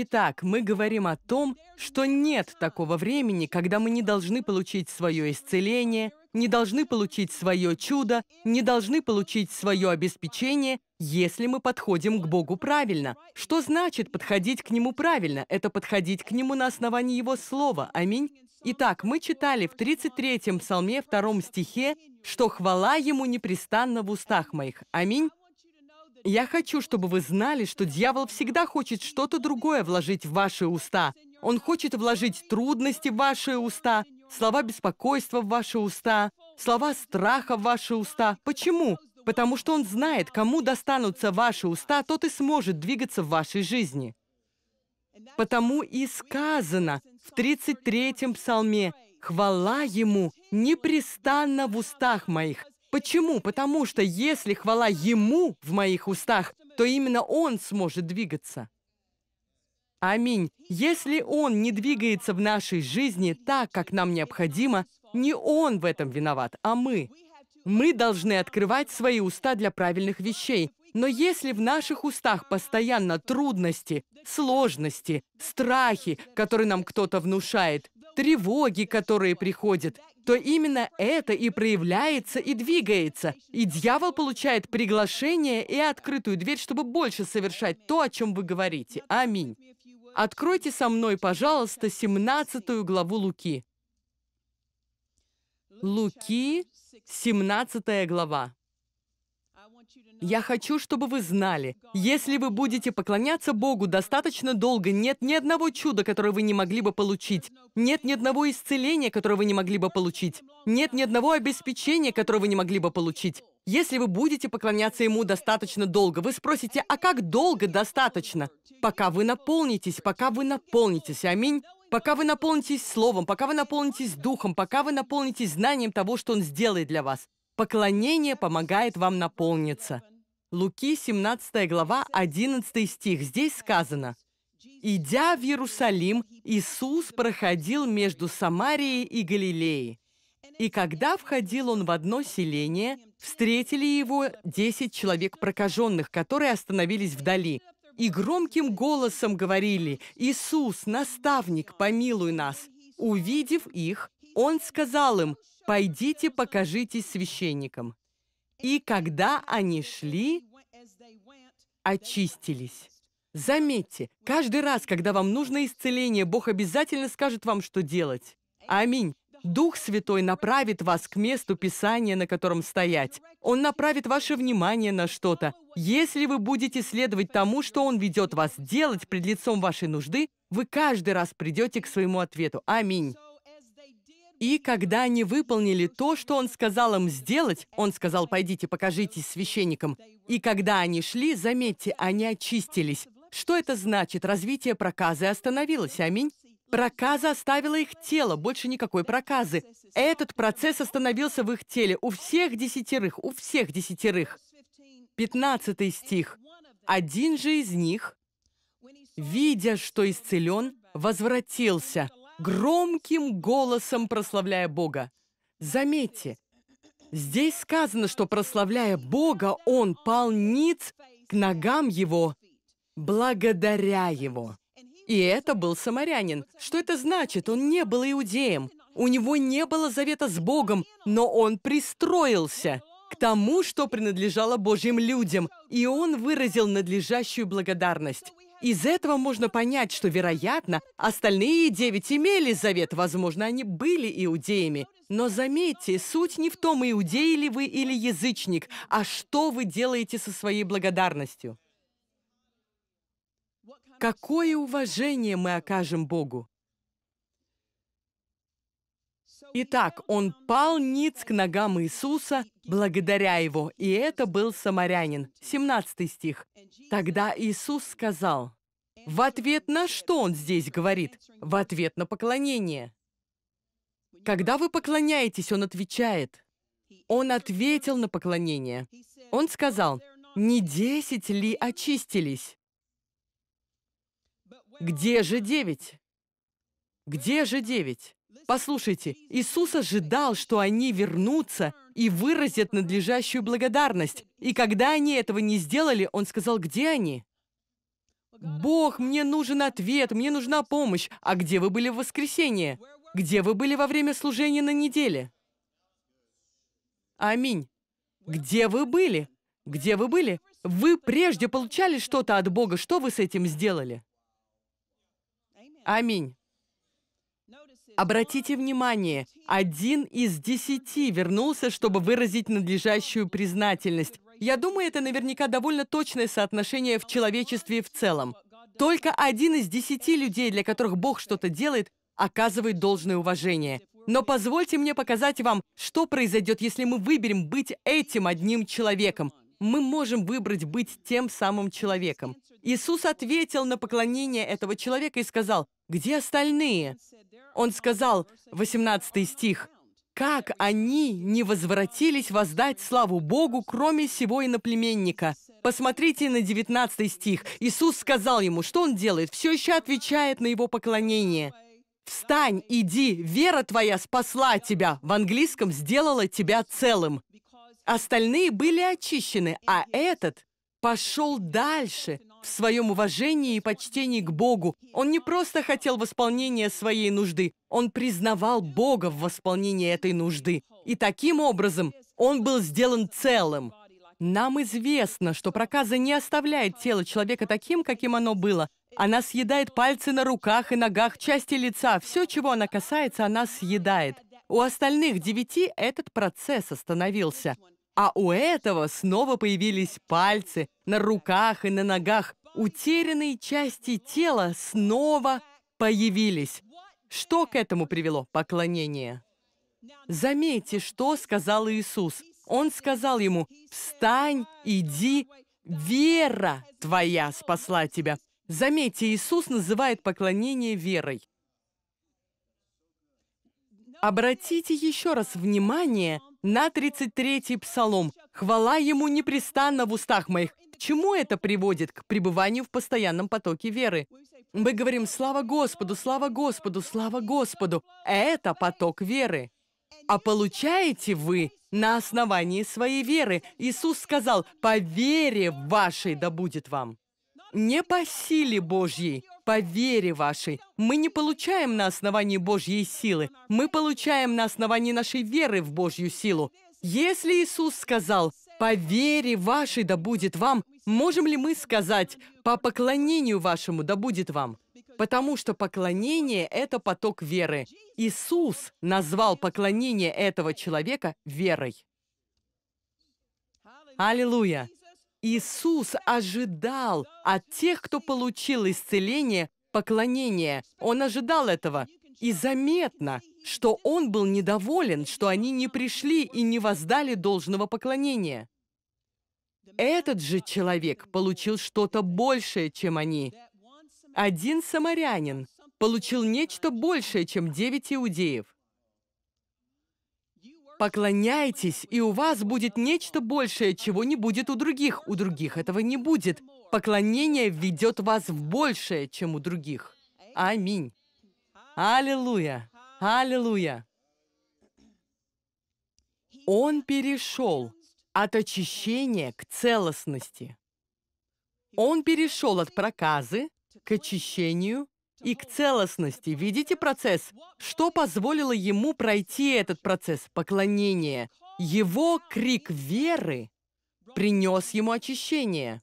Итак, мы говорим о том, что нет такого времени, когда мы не должны получить свое исцеление, не должны получить свое чудо, не должны получить свое обеспечение, если мы подходим к Богу правильно. Что значит подходить к Нему правильно? Это подходить к Нему на основании Его Слова. Аминь. Итак, мы читали в 33-м псалме 2 стихе, что «хвала Ему непрестанно в устах моих». Аминь. Я хочу, чтобы вы знали, что дьявол всегда хочет что-то другое вложить в ваши уста. Он хочет вложить трудности в ваши уста, слова беспокойства в ваши уста, слова страха в ваши уста. Почему? Потому что он знает, кому достанутся ваши уста, тот и сможет двигаться в вашей жизни. Потому и сказано в 33-м псалме, «Хвала Ему непрестанно в устах моих, Почему? Потому что если хвала Ему в моих устах, то именно Он сможет двигаться. Аминь. Если Он не двигается в нашей жизни так, как нам необходимо, не Он в этом виноват, а мы. Мы должны открывать свои уста для правильных вещей. Но если в наших устах постоянно трудности, сложности, страхи, которые нам кто-то внушает, тревоги, которые приходят, то именно это и проявляется, и двигается. И дьявол получает приглашение и открытую дверь, чтобы больше совершать то, о чем вы говорите. Аминь. Откройте со мной, пожалуйста, 17 главу Луки. Луки, 17 глава. Я хочу, чтобы вы знали, если вы будете поклоняться Богу достаточно долго, нет ни одного чуда, которое вы не могли бы получить. Нет ни одного исцеления, которое вы не могли бы получить. Нет ни одного обеспечения, которое вы не могли бы получить. Если вы будете поклоняться Ему достаточно долго, вы спросите, а как долго достаточно? Пока вы наполнитесь, пока вы наполнитесь, аминь. Пока вы наполнитесь Словом, пока вы наполнитесь Духом, пока вы наполнитесь знанием того, что Он сделает для вас. Поклонение помогает вам наполниться. Луки, 17 глава, 11 стих. Здесь сказано, «Идя в Иерусалим, Иисус проходил между Самарией и Галилеей. И когда входил он в одно селение, встретили его десять человек прокаженных, которые остановились вдали, и громким голосом говорили, «Иисус, наставник, помилуй нас!» Увидев их, он сказал им, «Пойдите, покажитесь священникам» и когда они шли, очистились. Заметьте, каждый раз, когда вам нужно исцеление, Бог обязательно скажет вам, что делать. Аминь. Дух Святой направит вас к месту Писания, на котором стоять. Он направит ваше внимание на что-то. Если вы будете следовать тому, что Он ведет вас делать пред лицом вашей нужды, вы каждый раз придете к своему ответу. Аминь. И когда они выполнили то, что он сказал им сделать, он сказал, пойдите, покажитесь священникам. И когда они шли, заметьте, они очистились. Что это значит? Развитие проказы остановилось, аминь. Проказа оставила их тело, больше никакой проказы. Этот процесс остановился в их теле, у всех десятерых, у всех десятерых. Пятнадцатый стих. «Один же из них, видя, что исцелен, возвратился, громким голосом прославляя Бога. Заметьте, здесь сказано, что прославляя Бога, он пал ниц к ногам его, благодаря его. И это был самарянин. Что это значит? Он не был иудеем. У него не было завета с Богом, но он пристроился к тому, что принадлежало Божьим людям, и он выразил надлежащую благодарность. Из этого можно понять, что, вероятно, остальные девять имели завет, возможно, они были иудеями. Но заметьте, суть не в том, иудеи ли вы или язычник, а что вы делаете со своей благодарностью. Какое уважение мы окажем Богу? Итак, он пал ниц к ногам Иисуса, благодаря его, и это был самарянин. 17 стих. Тогда Иисус сказал, в ответ на что он здесь говорит? В ответ на поклонение. Когда вы поклоняетесь, он отвечает. Он ответил на поклонение. Он сказал, не десять ли очистились? Где же девять? Где же девять? Послушайте, Иисус ожидал, что они вернутся и выразят надлежащую благодарность. И когда они этого не сделали, Он сказал, где они? «Бог, мне нужен ответ, мне нужна помощь. А где вы были в воскресенье? Где вы были во время служения на неделе?» Аминь. Где вы были? Где вы были? Вы прежде получали что-то от Бога. Что вы с этим сделали? Аминь. Обратите внимание, один из десяти вернулся, чтобы выразить надлежащую признательность. Я думаю, это наверняка довольно точное соотношение в человечестве в целом. Только один из десяти людей, для которых Бог что-то делает, оказывает должное уважение. Но позвольте мне показать вам, что произойдет, если мы выберем быть этим одним человеком. Мы можем выбрать быть тем самым человеком. Иисус ответил на поклонение этого человека и сказал, «Где остальные?» Он сказал, 18 стих, «Как они не возвратились воздать славу Богу, кроме сего иноплеменника?» Посмотрите на 19 стих. Иисус сказал ему, что он делает? Все еще отвечает на его поклонение. «Встань, иди, вера твоя спасла тебя». В английском «сделала тебя целым». Остальные были очищены, а этот пошел дальше – в своем уважении и почтении к Богу. Он не просто хотел восполнения своей нужды, он признавал Бога в восполнении этой нужды. И таким образом он был сделан целым. Нам известно, что проказа не оставляет тело человека таким, каким оно было. Она съедает пальцы на руках и ногах, части лица. Все, чего она касается, она съедает. У остальных девяти этот процесс остановился. А у этого снова появились пальцы на руках и на ногах. Утерянные части тела снова появились. Что к этому привело? Поклонение. Заметьте, что сказал Иисус. Он сказал ему, «Встань, иди, вера твоя спасла тебя». Заметьте, Иисус называет поклонение верой. Обратите еще раз внимание на 33-й псалом. «Хвала ему непрестанно в устах моих». К чему это приводит? К пребыванию в постоянном потоке веры. Мы говорим «Слава Господу! Слава Господу! Слава Господу!» Это поток веры. А получаете вы на основании своей веры. Иисус сказал «По вере вашей да будет вам». Не по силе Божьей, по вере вашей. Мы не получаем на основании Божьей силы, мы получаем на основании нашей веры в Божью силу. Если Иисус сказал, «По вере вашей да будет вам», можем ли мы сказать, «По поклонению вашему да будет вам»? Потому что поклонение – это поток веры. Иисус назвал поклонение этого человека верой. Аллилуйя! Иисус ожидал от тех, кто получил исцеление, поклонение. Он ожидал этого. И заметно, что он был недоволен, что они не пришли и не воздали должного поклонения. Этот же человек получил что-то большее, чем они. Один самарянин получил нечто большее, чем девять иудеев. Поклоняйтесь, и у вас будет нечто большее, чего не будет у других. У других этого не будет. Поклонение ведет вас в большее, чем у других. Аминь. Аллилуйя. Аллилуйя. Он перешел от очищения к целостности. Он перешел от проказы к очищению и к целостности. Видите процесс? Что позволило ему пройти этот процесс поклонения? Его крик веры принес ему очищение.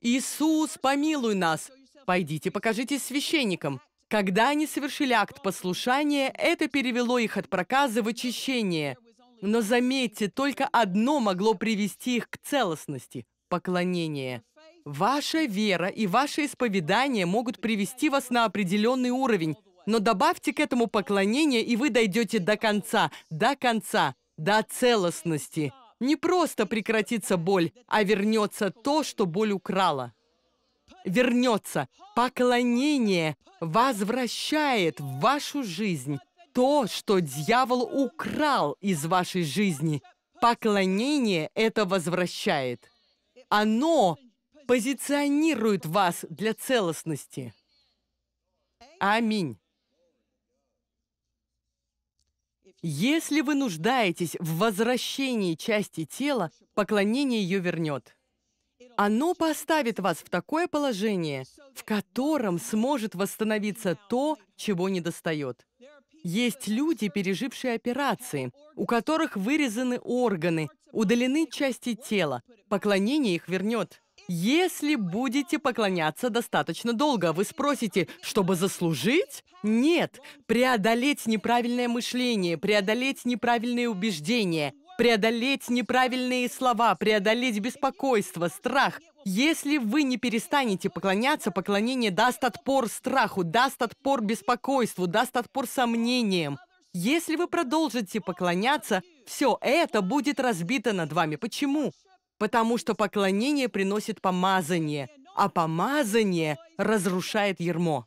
«Иисус, помилуй нас! Пойдите, покажитесь священникам!» Когда они совершили акт послушания, это перевело их от проказа в очищение. Но заметьте, только одно могло привести их к целостности – поклонение. Ваша вера и ваше исповедание могут привести вас на определенный уровень, но добавьте к этому поклонение, и вы дойдете до конца, до конца, до целостности. Не просто прекратится боль, а вернется то, что боль украла. Вернется. Поклонение возвращает в вашу жизнь то, что дьявол украл из вашей жизни. Поклонение это возвращает. Оно позиционирует вас для целостности. Аминь. Если вы нуждаетесь в возвращении части тела, поклонение ее вернет. Оно поставит вас в такое положение, в котором сможет восстановиться то, чего недостает. Есть люди, пережившие операции, у которых вырезаны органы, удалены части тела. Поклонение их вернет. Если будете поклоняться достаточно долго, вы спросите, чтобы заслужить? Нет, преодолеть неправильное мышление, преодолеть неправильные убеждения, преодолеть неправильные слова, преодолеть беспокойство, страх. Если вы не перестанете поклоняться, поклонение даст отпор страху, даст отпор беспокойству, даст отпор сомнениям. Если вы продолжите поклоняться, все это будет разбито над вами. Почему? потому что поклонение приносит помазание, а помазание разрушает ермо.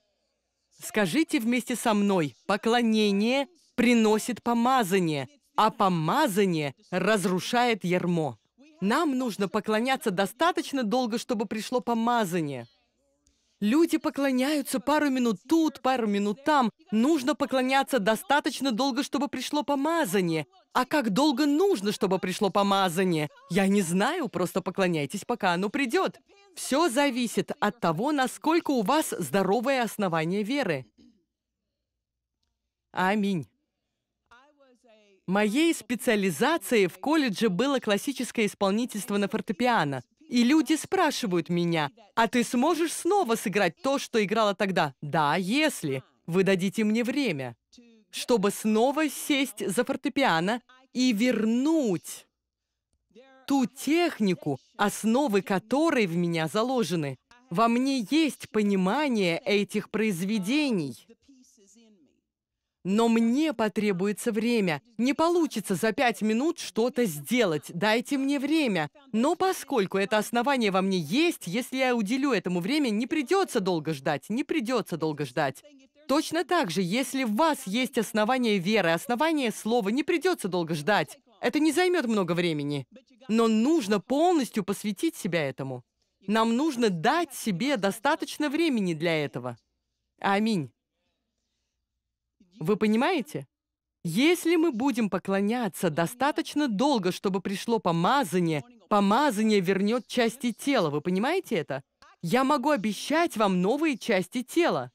Скажите вместе со мной, поклонение приносит помазание, а помазание разрушает ермо. Нам нужно поклоняться достаточно долго, чтобы пришло помазание – Люди поклоняются пару минут тут, пару минут там. Нужно поклоняться достаточно долго, чтобы пришло помазание. А как долго нужно, чтобы пришло помазание? Я не знаю, просто поклоняйтесь, пока оно придет. Все зависит от того, насколько у вас здоровое основание веры. Аминь. Моей специализацией в колледже было классическое исполнительство на фортепиано – и люди спрашивают меня, а ты сможешь снова сыграть то, что играла тогда? Да, если вы дадите мне время, чтобы снова сесть за фортепиано и вернуть ту технику, основы которой в меня заложены. Во мне есть понимание этих произведений. Но мне потребуется время. Не получится за пять минут что-то сделать. Дайте мне время. Но поскольку это основание во мне есть, если я уделю этому время, не придется долго ждать. Не придется долго ждать. Точно так же, если в вас есть основание веры, основание слова, не придется долго ждать. Это не займет много времени. Но нужно полностью посвятить себя этому. Нам нужно дать себе достаточно времени для этого. Аминь. Вы понимаете? Если мы будем поклоняться достаточно долго, чтобы пришло помазание, помазание вернет части тела. Вы понимаете это? Я могу обещать вам новые части тела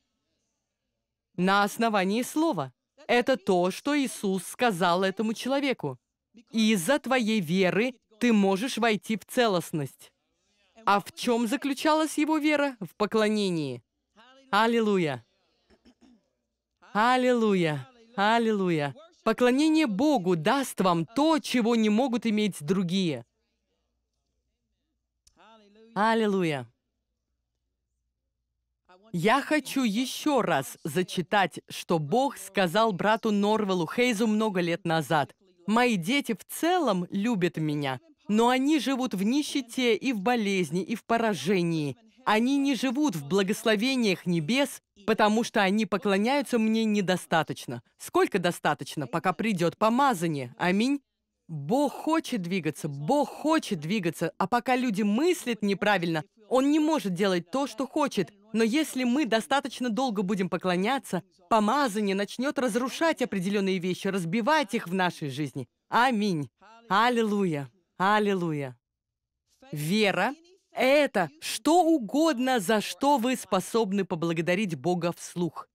на основании слова. Это то, что Иисус сказал этому человеку. из-за твоей веры ты можешь войти в целостность. А в чем заключалась его вера? В поклонении. Аллилуйя! Аллилуйя! Аллилуйя! Поклонение Богу даст вам то, чего не могут иметь другие. Аллилуйя! Я хочу еще раз зачитать, что Бог сказал брату Норвелу Хейзу много лет назад. «Мои дети в целом любят меня, но они живут в нищете и в болезни, и в поражении, они не живут в благословениях небес, потому что они поклоняются мне недостаточно. Сколько достаточно, пока придет помазание? Аминь. Бог хочет двигаться, Бог хочет двигаться, а пока люди мыслят неправильно, Он не может делать то, что хочет. Но если мы достаточно долго будем поклоняться, помазание начнет разрушать определенные вещи, разбивать их в нашей жизни. Аминь. Аллилуйя. Аллилуйя. Вера это что угодно, за что вы способны поблагодарить Бога вслух.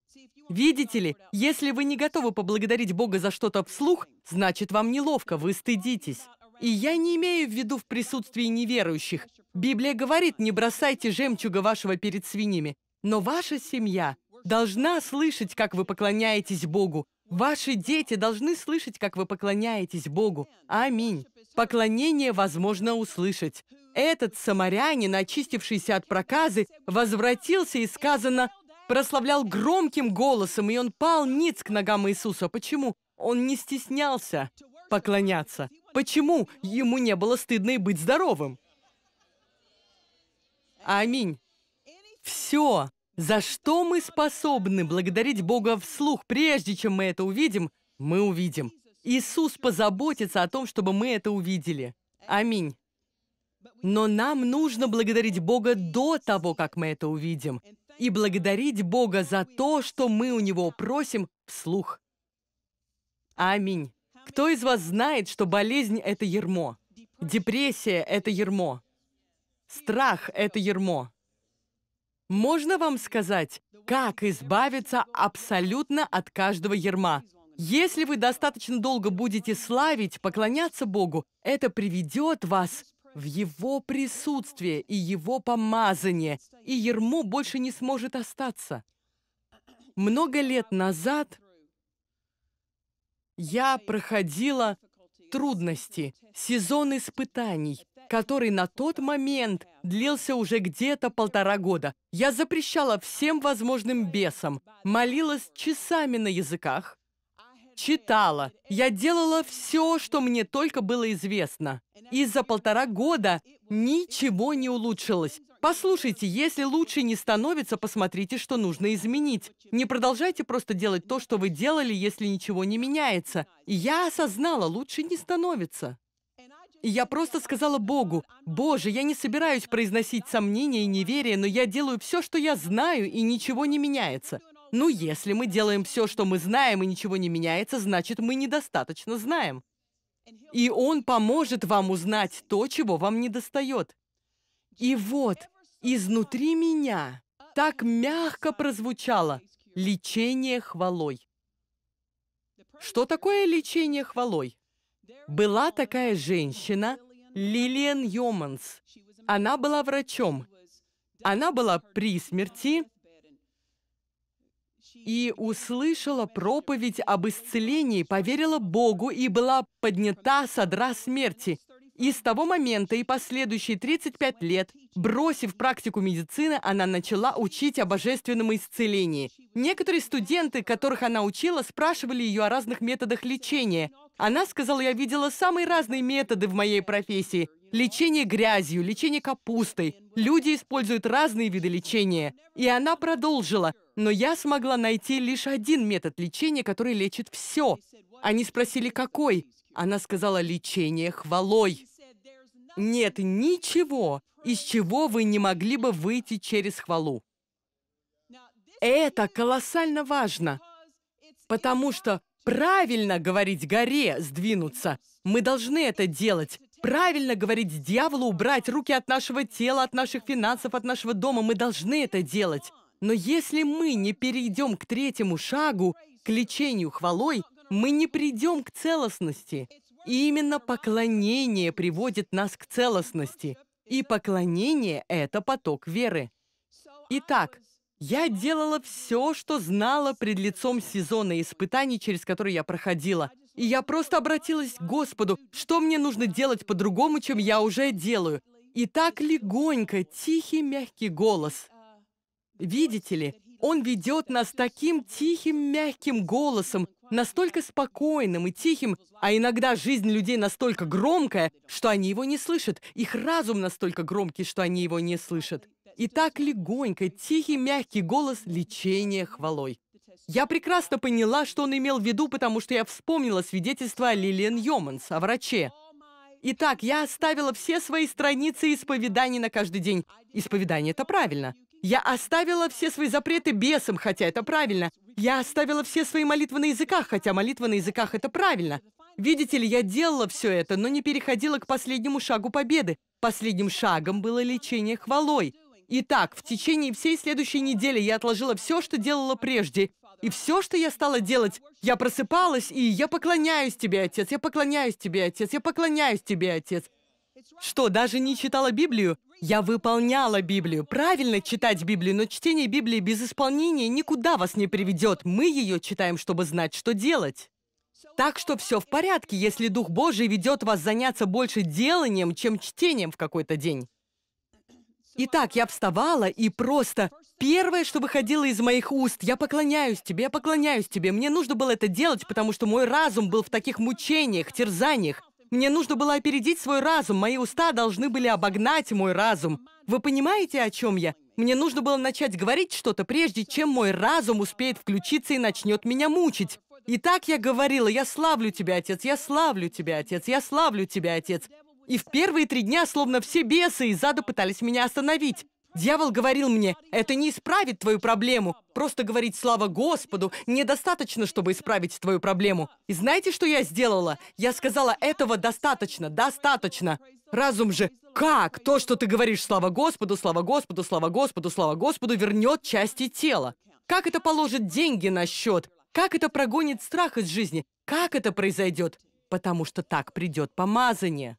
Видите ли, если вы не готовы поблагодарить Бога за что-то вслух, значит, вам неловко, вы стыдитесь. И я не имею в виду в присутствии неверующих. Библия говорит, не бросайте жемчуга вашего перед свиньями. Но ваша семья должна слышать, как вы поклоняетесь Богу. Ваши дети должны слышать, как вы поклоняетесь Богу. Аминь. Поклонение возможно услышать. Этот самарянин, очистившийся от проказы, возвратился и, сказано, прославлял громким голосом, и он пал ниц к ногам Иисуса. Почему? Он не стеснялся поклоняться. Почему ему не было стыдно и быть здоровым? Аминь. Все, за что мы способны благодарить Бога вслух, прежде чем мы это увидим, мы увидим. Иисус позаботится о том, чтобы мы это увидели. Аминь. Но нам нужно благодарить Бога до того, как мы это увидим, и благодарить Бога за то, что мы у Него просим вслух. Аминь. Кто из вас знает, что болезнь – это ермо? Депрессия – это ермо. Страх – это ермо. Можно вам сказать, как избавиться абсолютно от каждого ерма? Если вы достаточно долго будете славить, поклоняться Богу, это приведет вас в Его присутствие и Его помазание, и ермо больше не сможет остаться. Много лет назад я проходила трудности, сезон испытаний, который на тот момент длился уже где-то полтора года. Я запрещала всем возможным бесам, молилась часами на языках, читала. Я делала все, что мне только было известно. И за полтора года ничего не улучшилось. Послушайте, если лучше не становится, посмотрите, что нужно изменить. Не продолжайте просто делать то, что вы делали, если ничего не меняется. я осознала, лучше не становится. я просто сказала Богу, «Боже, я не собираюсь произносить сомнения и неверие, но я делаю все, что я знаю, и ничего не меняется. Ну, если мы делаем все, что мы знаем, и ничего не меняется, значит, мы недостаточно знаем. И он поможет вам узнать то, чего вам недостает. И вот, изнутри меня так мягко прозвучало «лечение хвалой». Что такое лечение хвалой? Была такая женщина, Лилиан Йоманс. Она была врачом. Она была при смерти, и услышала проповедь об исцелении, поверила Богу и была поднята со дра смерти. И с того момента и последующие 35 лет, бросив практику медицины, она начала учить о божественном исцелении. Некоторые студенты, которых она учила, спрашивали ее о разных методах лечения. Она сказала, я видела самые разные методы в моей профессии, лечение грязью, лечение капустой. Люди используют разные виды лечения. И она продолжила, но я смогла найти лишь один метод лечения, который лечит все. Они спросили, какой? Она сказала, лечение хвалой. Нет ничего, из чего вы не могли бы выйти через хвалу. Это колоссально важно, потому что правильно говорить горе сдвинуться. Мы должны это делать, правильно говорить дьяволу убрать руки от нашего тела, от наших финансов, от нашего дома. Мы должны это делать. Но если мы не перейдем к третьему шагу, к лечению хвалой, мы не придем к целостности. И именно поклонение приводит нас к целостности. И поклонение — это поток веры. Итак, я делала все, что знала пред лицом сезона испытаний, через которые я проходила — и я просто обратилась к Господу, что мне нужно делать по-другому, чем я уже делаю. И так легонько, тихий, мягкий голос. Видите ли, Он ведет нас таким тихим, мягким голосом, настолько спокойным и тихим, а иногда жизнь людей настолько громкая, что они его не слышат, их разум настолько громкий, что они его не слышат. И так легонько, тихий, мягкий голос лечения хвалой. Я прекрасно поняла, что он имел в виду, потому что я вспомнила свидетельство Лилиан Йоманс о враче. Итак, я оставила все свои страницы исповеданий на каждый день. Исповедание – это правильно. Я оставила все свои запреты бесам, хотя это правильно. Я оставила все свои молитвы на языках, хотя молитва на языках – это правильно. Видите ли, я делала все это, но не переходила к последнему шагу победы. Последним шагом было лечение хвалой. Итак, в течение всей следующей недели я отложила все, что делала прежде, и все, что я стала делать, я просыпалась, и я поклоняюсь тебе, отец, я поклоняюсь тебе, отец, я поклоняюсь тебе, отец. Что, даже не читала Библию? Я выполняла Библию. Правильно читать Библию, но чтение Библии без исполнения никуда вас не приведет. Мы ее читаем, чтобы знать, что делать. Так что все в порядке, если Дух Божий ведет вас заняться больше деланием, чем чтением в какой-то день. Итак, я вставала и просто первое, что выходило из моих уст. Я поклоняюсь тебе, я поклоняюсь тебе. Мне нужно было это делать, потому что мой разум был в таких мучениях, терзаниях. Мне нужно было опередить свой разум. Мои уста должны были обогнать мой разум. Вы понимаете, о чем я? Мне нужно было начать говорить что-то, прежде чем мой разум успеет включиться и начнет меня мучить. И так я говорила, я славлю тебя, отец, я славлю тебя, отец, я славлю тебя, отец. И в первые три дня словно все бесы из ада пытались меня остановить. Дьявол говорил мне, это не исправит твою проблему. Просто говорить «Слава Господу» недостаточно, чтобы исправить твою проблему. И знаете, что я сделала? Я сказала, этого достаточно, достаточно. Разум же, как то, что ты говоришь «Слава Господу, слава Господу, слава Господу, слава Господу» вернет части тела? Как это положит деньги на счет? Как это прогонит страх из жизни? Как это произойдет? Потому что так придет помазание.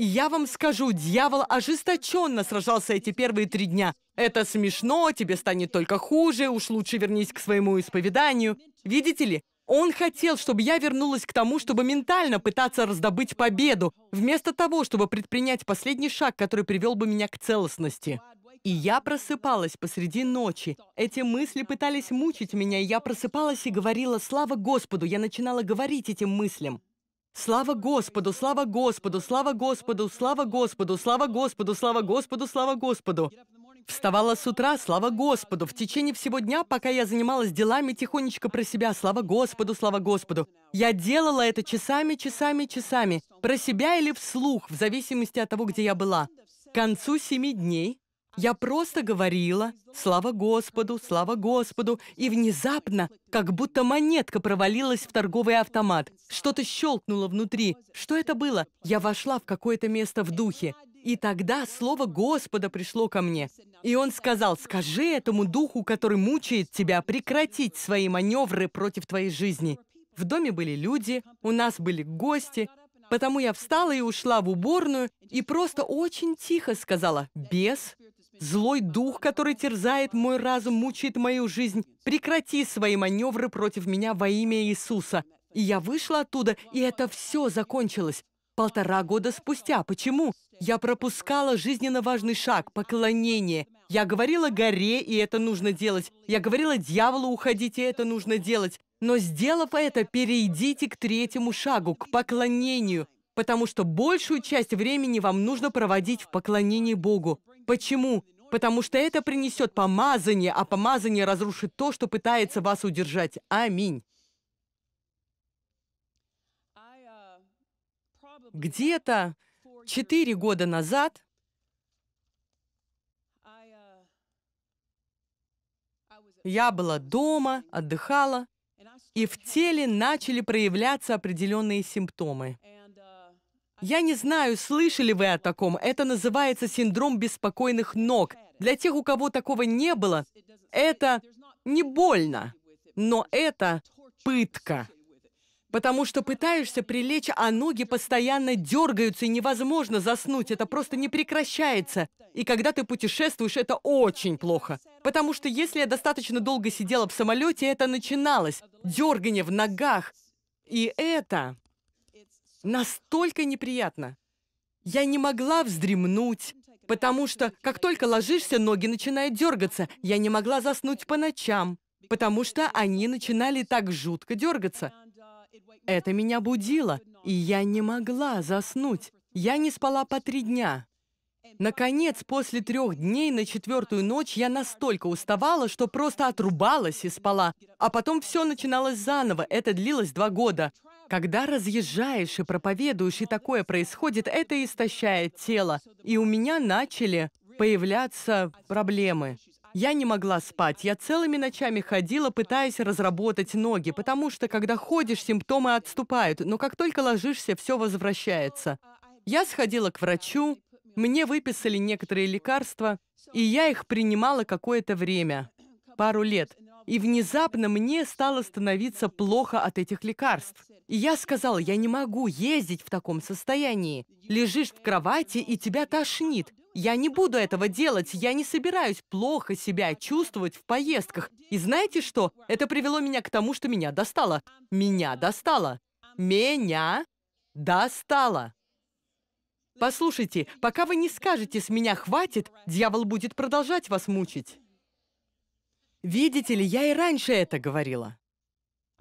И я вам скажу, дьявол ожесточенно сражался эти первые три дня. Это смешно, тебе станет только хуже, уж лучше вернись к своему исповеданию. Видите ли, он хотел, чтобы я вернулась к тому, чтобы ментально пытаться раздобыть победу, вместо того, чтобы предпринять последний шаг, который привел бы меня к целостности. И я просыпалась посреди ночи. Эти мысли пытались мучить меня, и я просыпалась и говорила «Слава Господу!» Я начинала говорить этим мыслям. Слава Господу, слава Господу, слава Господу, слава Господу, слава Господу, слава Господу, слава Господу. Вставала с утра, слава Господу. В течение всего дня, пока я занималась делами, тихонечко про себя, слава Господу, слава Господу. Я делала это часами, часами, часами, про себя или вслух, в зависимости от того, где я была. К концу семи дней я просто говорила «Слава Господу! Слава Господу!» и внезапно, как будто монетка провалилась в торговый автомат. Что-то щелкнуло внутри. Что это было? Я вошла в какое-то место в духе. И тогда слово Господа пришло ко мне. И он сказал, «Скажи этому духу, который мучает тебя, прекратить свои маневры против твоей жизни». В доме были люди, у нас были гости, Потому я встала и ушла в уборную и просто очень тихо сказала «Бес, Злой дух, который терзает мой разум, мучает мою жизнь. Прекрати свои маневры против меня во имя Иисуса. И я вышла оттуда, и это все закончилось. Полтора года спустя. Почему? Я пропускала жизненно важный шаг – поклонение. Я говорила горе, и это нужно делать. Я говорила дьяволу уходить, и это нужно делать. Но сделав это, перейдите к третьему шагу, к поклонению, потому что большую часть времени вам нужно проводить в поклонении Богу. Почему? Потому что это принесет помазание, а помазание разрушит то, что пытается вас удержать. Аминь. Где-то четыре года назад я была дома, отдыхала, и в теле начали проявляться определенные симптомы. Я не знаю, слышали вы о таком. Это называется синдром беспокойных ног. Для тех, у кого такого не было, это не больно, но это пытка. Потому что пытаешься прилечь, а ноги постоянно дергаются, и невозможно заснуть. Это просто не прекращается. И когда ты путешествуешь, это очень плохо. Потому что если я достаточно долго сидела в самолете, это начиналось. Дергание в ногах. И это настолько неприятно. Я не могла вздремнуть, потому что, как только ложишься, ноги начинают дергаться. Я не могла заснуть по ночам, потому что они начинали так жутко дергаться. Это меня будило, и я не могла заснуть. Я не спала по три дня. Наконец, после трех дней на четвертую ночь я настолько уставала, что просто отрубалась и спала, а потом все начиналось заново. Это длилось два года. Когда разъезжаешь и проповедуешь, и такое происходит, это истощает тело. И у меня начали появляться проблемы. Я не могла спать. Я целыми ночами ходила, пытаясь разработать ноги, потому что, когда ходишь, симптомы отступают, но как только ложишься, все возвращается. Я сходила к врачу, мне выписали некоторые лекарства, и я их принимала какое-то время, пару лет. И внезапно мне стало становиться плохо от этих лекарств. И я сказала, я не могу ездить в таком состоянии. Лежишь в кровати, и тебя тошнит. Я не буду этого делать, я не собираюсь плохо себя чувствовать в поездках. И знаете что? Это привело меня к тому, что меня достало. Меня достало. Меня достало. Послушайте, пока вы не скажете «с меня хватит», дьявол будет продолжать вас мучить. Видите ли, я и раньше это говорила.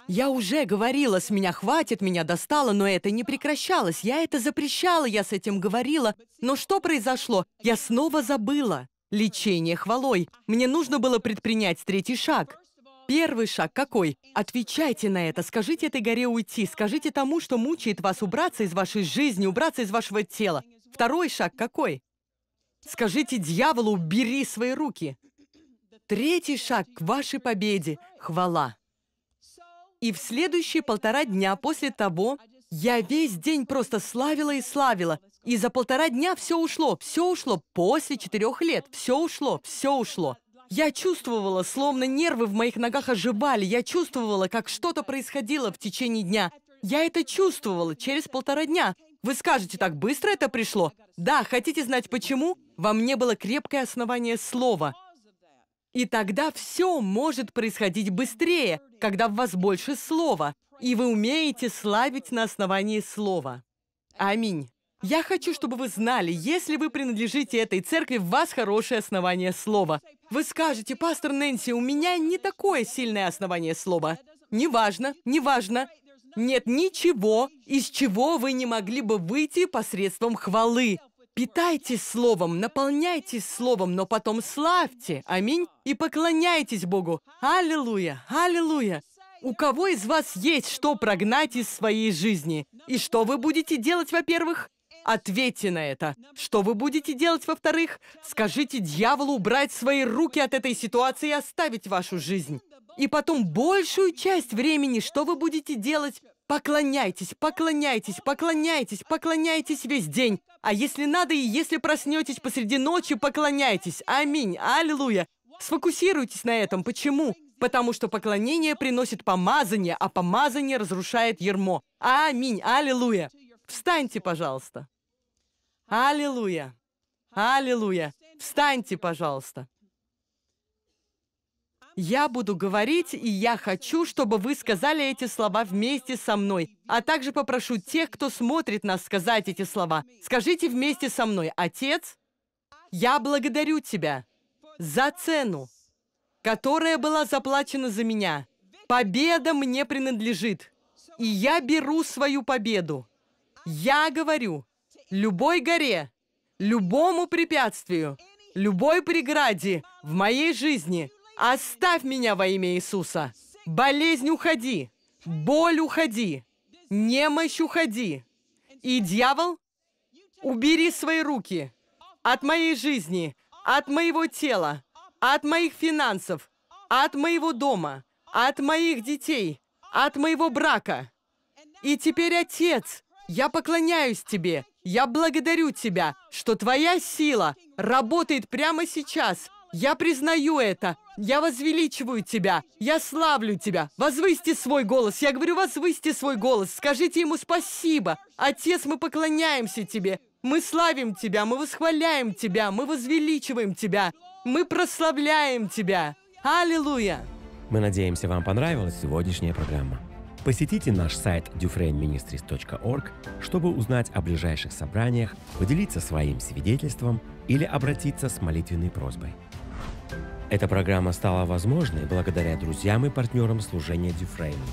Я уже говорила, с меня хватит, меня достало, но это не прекращалось. Я это запрещала, я с этим говорила. Но что произошло? Я снова забыла. Лечение хвалой. Мне нужно было предпринять третий шаг. Первый шаг какой? Отвечайте на это, скажите этой горе уйти, скажите тому, что мучает вас, убраться из вашей жизни, убраться из вашего тела. Второй шаг какой? Скажите дьяволу, убери свои руки. Третий шаг к вашей победе – хвала. И в следующие полтора дня после того я весь день просто славила и славила. И за полтора дня все ушло, все ушло. После четырех лет все ушло, все ушло. Я чувствовала, словно нервы в моих ногах оживали. Я чувствовала, как что-то происходило в течение дня. Я это чувствовала через полтора дня. Вы скажете, так быстро это пришло? Да, хотите знать почему? Во мне было крепкое основание слова – и тогда все может происходить быстрее, когда в вас больше слова, и вы умеете славить на основании слова. Аминь. Я хочу, чтобы вы знали, если вы принадлежите этой церкви, в вас хорошее основание слова. Вы скажете, пастор Нэнси, у меня не такое сильное основание слова. Неважно, неважно. Нет ничего, из чего вы не могли бы выйти посредством хвалы. Питайтесь словом, наполняйтесь словом, но потом славьте, аминь, и поклоняйтесь Богу. Аллилуйя, аллилуйя. У кого из вас есть что прогнать из своей жизни? И что вы будете делать, во-первых? Ответьте на это. Что вы будете делать, во-вторых? Скажите дьяволу убрать свои руки от этой ситуации и оставить вашу жизнь. И потом большую часть времени, что вы будете делать, Поклоняйтесь, поклоняйтесь, поклоняйтесь, поклоняйтесь весь день. А если надо и если проснетесь посреди ночи, поклоняйтесь. Аминь, аллилуйя. Сфокусируйтесь на этом. Почему? Потому что поклонение приносит помазание, а помазание разрушает ермо. Аминь, аллилуйя. Встаньте, пожалуйста. Аллилуйя. Аллилуйя. Встаньте, пожалуйста. Я буду говорить, и я хочу, чтобы вы сказали эти слова вместе со мной. А также попрошу тех, кто смотрит нас, сказать эти слова. Скажите вместе со мной, «Отец, я благодарю Тебя за цену, которая была заплачена за меня. Победа мне принадлежит, и я беру свою победу. Я говорю, любой горе, любому препятствию, любой преграде в моей жизни – Оставь меня во имя Иисуса. Болезнь уходи, боль уходи, немощь уходи. И дьявол, убери свои руки от моей жизни, от моего тела, от моих финансов, от моего дома, от моих детей, от моего брака. И теперь, Отец, я поклоняюсь Тебе, я благодарю Тебя, что Твоя сила работает прямо сейчас – я признаю это. Я возвеличиваю тебя. Я славлю тебя. Возвысьте свой голос. Я говорю, возвысьте свой голос. Скажите ему спасибо. Отец, мы поклоняемся тебе. Мы славим тебя. Мы восхваляем тебя. Мы возвеличиваем тебя. Мы прославляем тебя. Аллилуйя! Мы надеемся, вам понравилась сегодняшняя программа. Посетите наш сайт dufrainministries.org, чтобы узнать о ближайших собраниях, поделиться своим свидетельством или обратиться с молитвенной просьбой. Эта программа стала возможной благодаря друзьям и партнерам служения Дюфрейму.